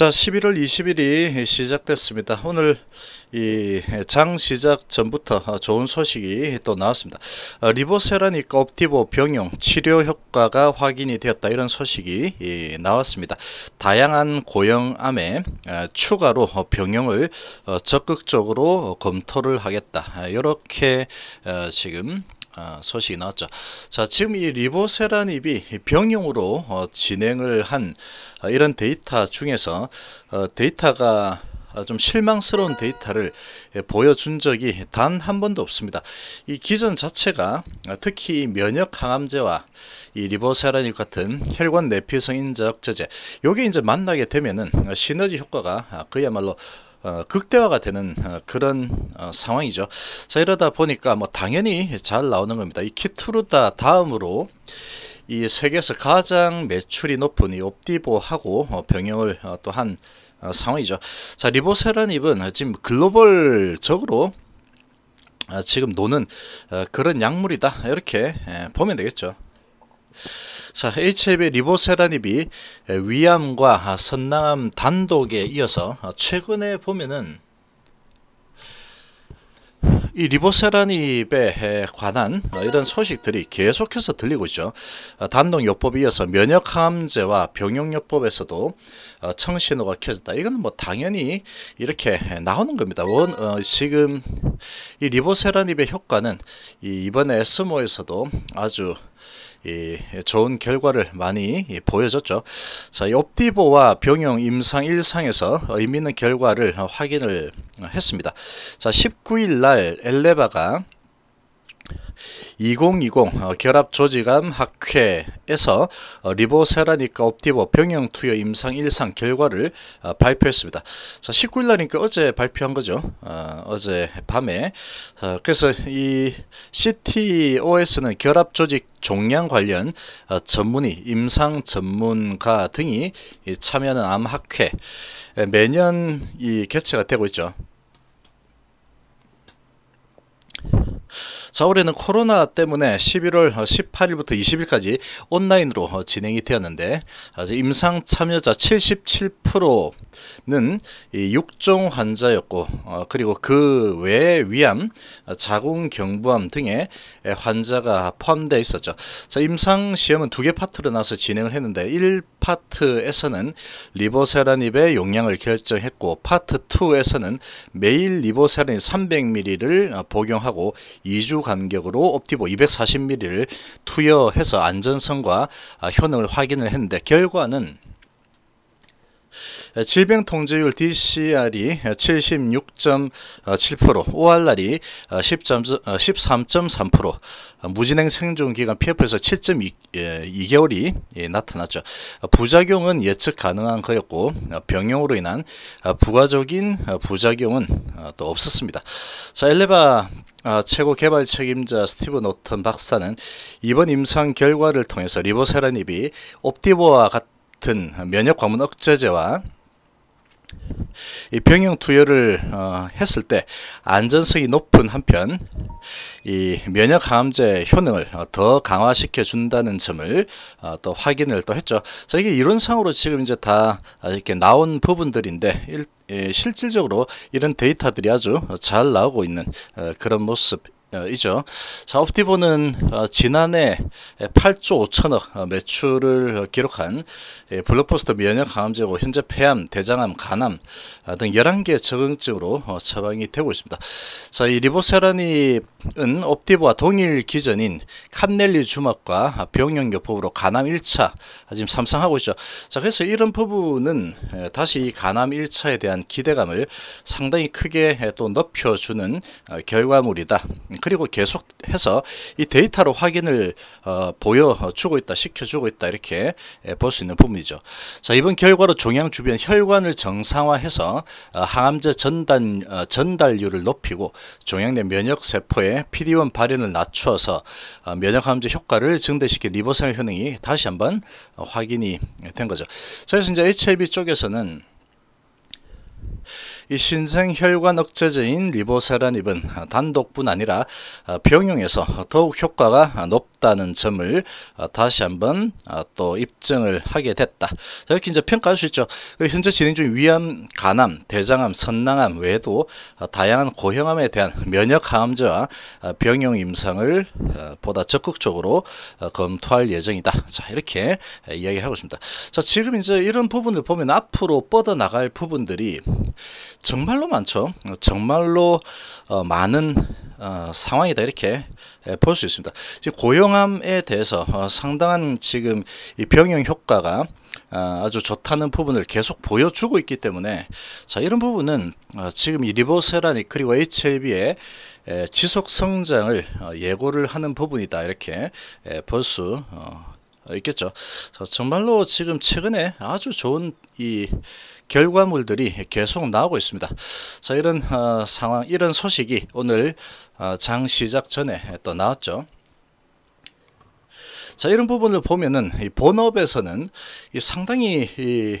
자, 11월 20일이 시작됐습니다. 오늘 이장 시작 전부터 좋은 소식이 또 나왔습니다. 어, 리보세라닉 옵티보 병용 치료 효과가 확인이 되었다 이런 소식이 나왔습니다. 다양한 고형암에 어, 추가로 병용을 어, 적극적으로 검토를 하겠다. 이렇게 아, 지금 아, 소식이 나왔죠. 자, 지금 이 리보세라닙이 병용으로 어, 진행을 한 어, 이런 데이터 중에서 어, 데이터가 어, 좀 실망스러운 데이터를 예, 보여준 적이 단 한 번도 없습니다. 이 기전 자체가 특히 면역 항암제와 이 리보세라닙 같은 혈관 내피성 인자제제 요게 이제 만나게 되면은 시너지 효과가 아, 그야말로 어, 극대화가 되는 어, 그런 어, 상황이죠. 자 이러다 보니까 뭐 당연히 잘 나오는 겁니다. 이 키투르다 다음으로 이 세계에서 가장 매출이 높은 이 옵티보하고 어, 병영을 어, 또한 어, 상황이죠. 자 리보세라닙은 지금 글로벌적으로 아, 지금 노는 그런 약물이다 이렇게 보면 되겠죠. 자, HIV 리보세라닙이 위암과 선남 단독에 이어서 최근에 보면은 이 리보세라닙에 관한 이런 소식들이 계속해서 들리고 있죠. 단독요법 이어서 면역항암제와 병용요법에서도 청신호가 켜졌다. 이거는 뭐 당연히 이렇게 나오는 겁니다. 원, 어, 지금 이 리보세라닙의 효과는 이 이번에 스모에서도 아주 이 좋은 결과를 많이 보여줬죠. 자, 이 옵티보와 병용 임상 1상에서 의미 있는 결과를 확인을 했습니다. 자, 19일 날 엘레바가 2020 어, 결합조직암 학회에서 어, 리보세라니까 옵티보 병영 투여 임상 일상 결과를 어, 발표했습니다. 자, 19일 날이니까 어제 발표한 거죠. 어, 제 밤에. 그래서 이 CTOS는 결합조직 종양 관련 전문의, 임상 전문가 등이 참여하는 암학회 매년 이 개최가 되고 있죠. 자올해는 코로나 때문에 11월 18일부터 어, 20일까지 온라인으로 어, 진행이 되었는데 임상 참여자 77%는 6종 환자였고 어, 그리고 그 외에 위암, 자궁경부암 등의 환자가 포함되어 있었죠. 자, 임상 시험은 두 개 파트로 나서 진행을 했는데 1 파트에서는 리보세라닙의 용량을 결정했고 파트 2에서는 매일 리보세라닙 300ml를 어, 복용하고 2주 간격으로 옵티보 240ml를 투여해서 안전성과 어, 효능을 확인을 했는데 결과는 질병 통제율 DCR이 76.7%, ORR이 13.3%, 무진행 생존 기간 PF에서 7.2개월이 예, 예, 나타났죠. 부작용은 예측 가능한 거였고 병용으로 인한 부가적인 부작용은 어, 또 없었습니다. 자, 엘레바 아, 최고 개발 책임자 스티브 노턴 박사는 이번 임상 결과를 통해서 리보세라닙이 옵티보와 같은 면역 과문 억제제와 이 병영 투여를 어, 했을 때 안전성이 높은 한편 이 면역 항암제 효능을 어, 더 강화시켜 준다는 점을 어, 또 확인을 또 했죠. 자 이게 이론상으로 지금 이제 다 이렇게 나온 부분들인데 일, 예, 실질적으로 이런 데이터들이 아주 잘 나오고 있는 어, 그런 모습. 어, 이죠. 자, 업티보는 어, 지난해 8조 5천억 어, 매출을 기록한 예, 블록버스터 면역 항암제고 현재 폐암, 대장암, 간암 아, 등 11개 적응증으로 처방이 되고 있습니다. 자, 이 리보세라닙은 옵티보와 동일 기전인 캄넬리 주막과 병용요법으로 간암 1차 아, 지금 삼성하고 있죠. 자, 그래서 이런 부분은 예, 다시 이 간암 1차에 대한 기대감을 상당히 크게 예, 또 높여주는 결과물이다. 그리고 계속해서 이 데이터로 확인을 어, 보여주고 있다 시켜주고 있다 이렇게 예, 볼수 있는 부분이죠 자 이번 결과로 종양 주변 혈관을 정상화해서 어, 항암제 전단, 어, 전달률을 높이고 종양 내 면역세포의 PD-1 발현을 낮추어서 어, 면역항암제 효과를 증대시킨 리버셀 효능이 다시 한번 어, 확인이 된 거죠 자, 그래서 이제 HIV 쪽에서는 이 신생 혈관 억제제인 리보세라닙은 단독뿐 아니라 병용에서 더욱 효과가 높 없다는 점을 어, 다시 한번 어, 또 입증을 하게 됐다. 이렇게 이제 평가할 수 있죠. 현재 진행 중인 위암, 간암, 대장암, 선낭암 외에도 어, 다양한 고형암에 대한 면역 항암제와 병용 임상을 보다 적극적으로 검토할 예정이다. 자, 이렇게 이야기하고 있습니다. 자, 지금 이제 이런 부분을 보면 앞으로 뻗어 나갈 부분들이 정말로 많죠. 정말로 많은 어, 상황이다 이렇게 예, 볼수 있습니다. 지금 고용암에 대해서 어, 상당한 지금 이 병용 효과가 아, 아주 좋다는 부분을 계속 보여주고 있기 때문에 자 이런 부분은 어, 지금 이 리보세라닉 그리고 HLB의 지속 성장을 어, 예고를 하는 부분이다 이렇게 볼 수 있겠죠. 정말로 지금 최근에 아주 좋은 이 결과물들이 계속 나오고 있습니다. 자, 이런 어, 상황, 이런 소식이 오늘 어, 장 시작 전에 또 나왔죠. 자, 이런 부분을 보면은 이 본업에서는 이 상당히 이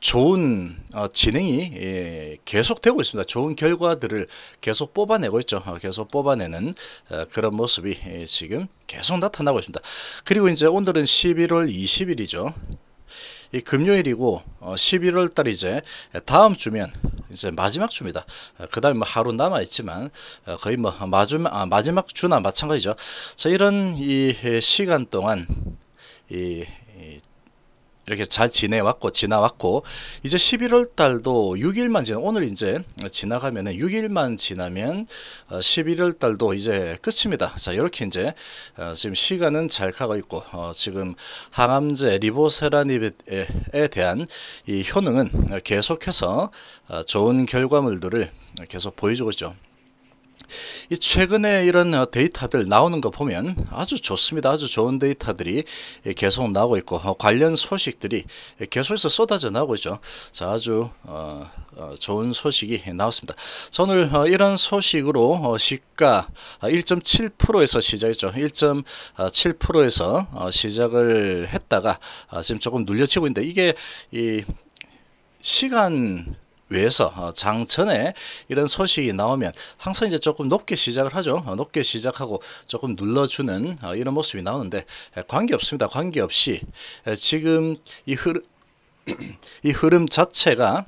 좋은 어, 진행이 예, 계속되고 있습니다. 좋은 결과들을 계속 뽑아내고 있죠. 어, 계속 뽑아내는 어, 그런 모습이 예, 지금 계속 나타나고 있습니다. 그리고 이제 오늘은 11월 20일이죠. 이 금요일이고 11월 어, 달 이제 다음 주면 이제 마지막 주입니다. 어, 그다음에 뭐 하루 남아 있지만 어, 거의 뭐 아, 마지막 주나 마찬가지죠. 자 이런 이 시간 동안 이, 이 이렇게 잘 지내왔고 지나왔고 이제 11월 달도 6일만 지나 오늘 이제 지나가면은 6일만 지나면 11월 어, 달도 이제 끝입니다. 자 이렇게 이제 어, 지금 시간은 잘 가고 있고 어, 지금 항암제 리보세라닙에 대한 이 효능은 계속해서 어, 좋은 결과물들을 계속 보여주고 있죠. 이 최근에 이런 어, 데이터들 나오는 거 보면 아주 좋습니다. 아주 좋은 데이터들이 예, 계속 나오고 있고 어, 관련 소식들이 예, 계속해서 쏟아져 나오고 있죠. 자, 아주 어, 어 좋은 소식이 나왔습니다. 자, 오늘 이런 소식으로 시가 1.7%에서 아, 시작했죠. 1.7%에서 시작을 했다가 아, 지금 조금 눌려치고 있는데 이게 이 시간 외에서 어, 장천에 이런 소식이 나오면 항상 이제 조금 높게 시작을 하죠. 어, 높게 시작하고 조금 눌러주는 어, 이런 모습이 나오는데 관계 없습니다. 관계 없이 지금 이 흐름 이 흐름 자체가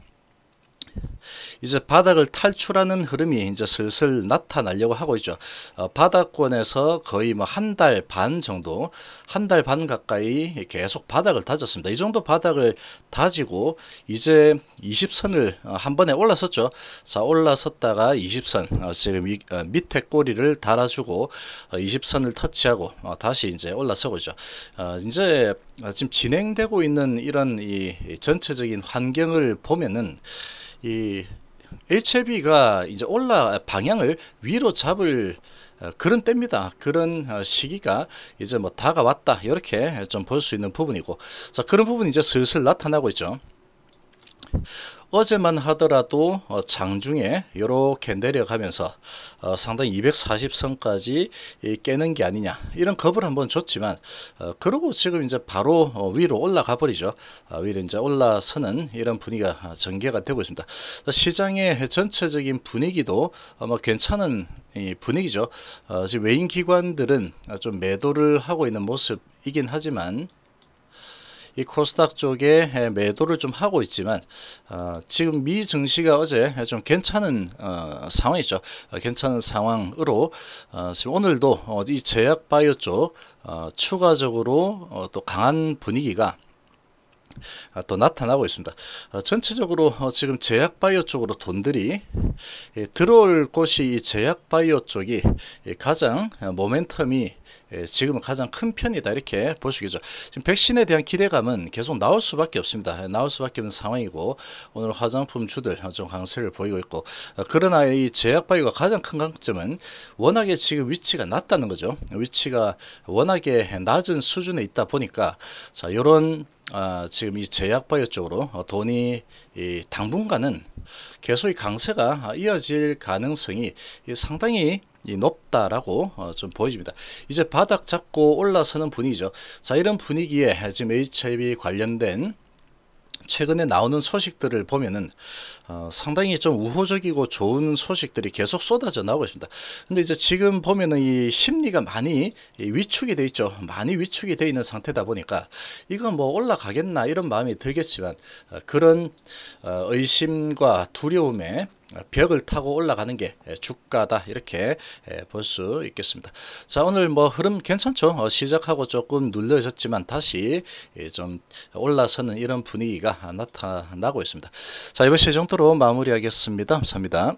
이제 바닥을 탈출하는 흐름이 이제 슬슬 나타나려고 하고 있죠. 어, 바닥권에서 거의 뭐 한 달 반 정도, 한 달 반 가까이 계속 바닥을 다졌습니다. 이 정도 바닥을 다지고 이제 20선을 어, 한 번에 올라섰죠. 자, 올라섰다가 20선, 어, 지금 이, 어, 밑에 꼬리를 달아주고 20선을 어, 터치하고 어, 다시 이제 올라서고 있죠. 이제 지금 진행되고 있는 이런 이 전체적인 환경을 보면은 이 HIV가 이제 올라 방향을 위로 잡을 어, 그런 때입니다. 그런 어, 시기가 이제 뭐 다가왔다 이렇게 좀 볼 수 있는 부분이고 자 그런 부분이 이제 슬슬 나타나고 있죠. 어제만 하더라도 어, 장중에 이렇게 내려가면서 어, 상당히 240선까지 깨는 게 아니냐 이런 겁을 한번 줬지만 어, 그러고 지금 이제 바로 위로 올라가 버리죠. 아, 위로 이제 올라서는 이런 분위기가 전개가 되고 있습니다. 시장의 전체적인 분위기도 아마 괜찮은 분위기죠. 지금 외인 기관들은 좀 매도를 하고 있는 모습이긴 하지만 이 코스닥 쪽에 매도를 좀 하고 있지만 어, 지금 미 증시가 어제 좀 괜찮은 어, 상황이죠. 어, 괜찮은 상황으로 어, 지금 오늘도 이 제약 바이오 쪽 어, 추가적으로 어, 또 강한 분위기가 아, 또 나타나고 있습니다. 아, 전체적으로 어, 지금 제약바이오 쪽으로 돈들이 예, 들어올 곳이 제약바이오 쪽이 예, 가장 아, 모멘텀이 예, 지금 가장 큰 편이다 이렇게 볼 수 있죠 지금 백신에 대한 기대감은 계속 나올 수밖에 없습니다 나올 수밖에 없는 상황이고 오늘 화장품 주들 어, 좀 강세를 보이고 있고 그러나 이 제약바이오가 가장 큰 강점은 워낙에 지금 위치가 낮다는 거죠 위치가 워낙에 낮은 수준에 있다 보니까 자요런 아, 지금 이 제약바이오 쪽으로 어, 돈이 이 당분간은 계속 이 강세가 이어질 가능성이 상당히 높다라고 어, 좀 보여집니다. 이제 바닥 잡고 올라서는 분위기죠. 자 이런 분위기에 지금 HIV 관련된 최근에 나오는 소식들을 보면은 어, 상당히 좀 우호적이고 좋은 소식들이 계속 쏟아져 나오고 있습니다. 근데 이제 지금 보면은 이 심리가 많이 위축이 돼 있죠. 많이 위축이 돼 있는 상태다 보니까 이거 뭐 올라가겠나 이런 마음이 들겠지만 어, 그런 어, 의심과 두려움에 어, 벽을 타고 올라가는 게 주가다 이렇게 볼 수 있겠습니다. 자 오늘 뭐 흐름 괜찮죠? 어, 시작하고 조금 눌려 있었지만 다시 예, 좀 올라서는 이런 분위기가 나타나고 있습니다. 자 이번 시 정도로 마무리하겠습니다. 감사합니다.